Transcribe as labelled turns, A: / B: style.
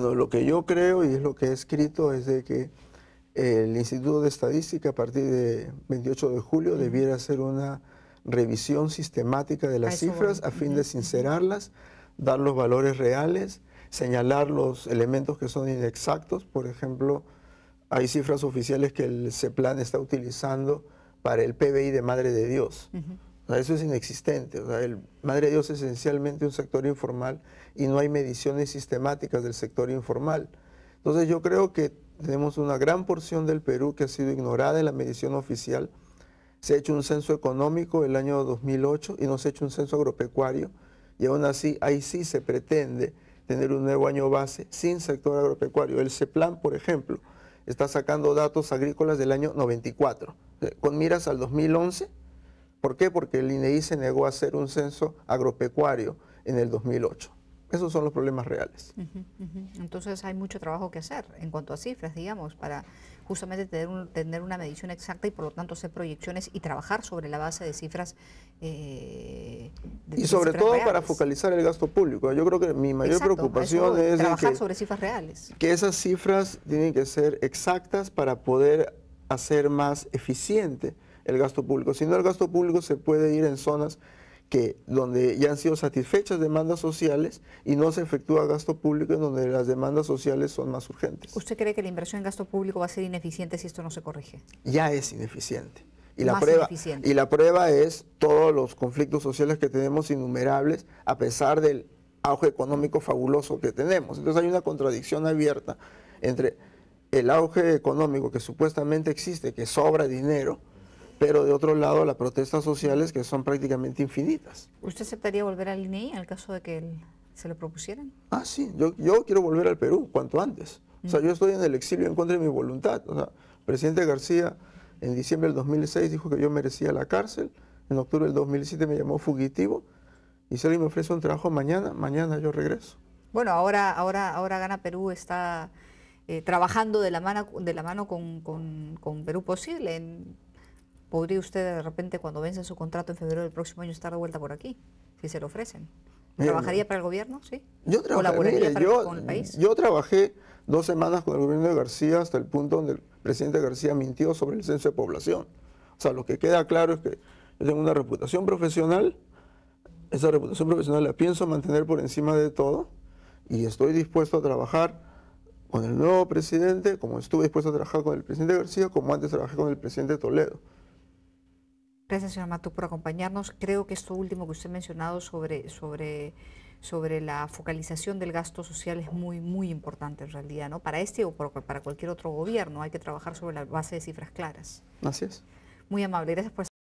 A: Bueno, lo que yo creo y es lo que he escrito es de que el Instituto de Estadística a partir de 28 de julio debiera hacer una revisión sistemática de las cifras a fin de sincerarlas, dar los valores reales, señalar los elementos que son inexactos. Por ejemplo, hay cifras oficiales que el CEPLAN está utilizando para el PBI de Madre de Dios. Eso es inexistente. el Madre de Dios es esencialmente un sector informal y no hay mediciones sistemáticas del sector informal. Entonces yo creo que tenemos una gran porción del Perú que ha sido ignorada en la medición oficial. Se ha hecho un censo económico el año 2008 y no se ha hecho un censo agropecuario. Y aún así, ahí sí se pretende tener un nuevo año base sin sector agropecuario. El CEPLAN, por ejemplo, está sacando datos agrícolas del año 94, eh, con miras al 2011 ¿Por qué? Porque el INEI e se negó a hacer un censo agropecuario en el 2008. Esos son los problemas reales.
B: Entonces hay mucho trabajo que hacer en cuanto a cifras, digamos, para justamente tener, tener una medición exacta y por lo tanto hacer proyecciones y trabajar sobre la base de cifras. Eh,
A: y sobre todo para focalizar el gasto público. Yo creo que mi mayor preocupación es... Trabajar sobre
B: cifras reales.
A: Que esas cifras tienen que ser exactas para poder hacer más eficiente el gasto público. Si no, el gasto público se puede ir en zonas que donde ya han sido satisfechas demandas sociales y no se efectúa gasto público en donde las demandas sociales son más urgentes.
B: ¿Usted cree que la inversión en gasto público va a ser ineficiente si esto no se corrige?
A: Ya es ineficiente. Y la, prueba, y la prueba es todos los conflictos sociales que tenemos innumerables a pesar del auge económico fabuloso que tenemos. Entonces hay una contradicción abierta entre el auge económico que supuestamente existe, que sobra dinero, pero de otro lado las protestas sociales que son prácticamente infinitas.
B: ¿Usted aceptaría volver al INEI e en el caso de que se lo propusieran?
A: Ah, sí, yo, yo quiero volver al Perú cuanto antes. O sea, mm. yo estoy en el exilio en contra de mi voluntad. O sea, el presidente García en diciembre del 2006 dijo que yo merecía la cárcel, en octubre del 2007 me llamó fugitivo, y si alguien me ofrece un trabajo mañana, mañana yo regreso. Bueno, ahora, ahora, ahora Gana
B: Perú está eh, trabajando de la mano, de la mano con, con, con Perú Posible. En ¿Podría usted de repente cuando vence su contrato en febrero del próximo año estar de vuelta por aquí, si se lo ofrecen? ¿Trabajaría para el gobierno? ¿Sí? Yo
A: Yo trabajé dos semanas con el gobierno de García hasta el punto donde el presidente García mintió sobre el censo de población. O sea, lo que queda claro es que yo tengo una reputación profesional, esa reputación profesional la pienso mantener por encima de todo y estoy dispuesto a trabajar con el nuevo presidente, como estuve dispuesto a trabajar con el presidente García, como antes trabajé con el presidente Toledo.
B: Gracias, señor Matú por acompañarnos. Creo que esto último que usted ha mencionado sobre, sobre, sobre la focalización del gasto social es muy, muy importante en realidad, ¿no? Para este o para cualquier otro gobierno hay que trabajar sobre la base de cifras claras. Así es. Muy amable, gracias por